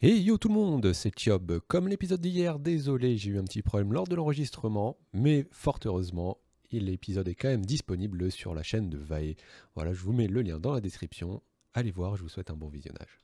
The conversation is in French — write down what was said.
Hey yo tout le monde, c'est Tiob. Comme l'épisode d'hier, désolé, j'ai eu un petit problème lors de l'enregistrement, mais fort heureusement, l'épisode est quand même disponible sur la chaîne de Vae. Voilà, je vous mets le lien dans la description. Allez voir, je vous souhaite un bon visionnage.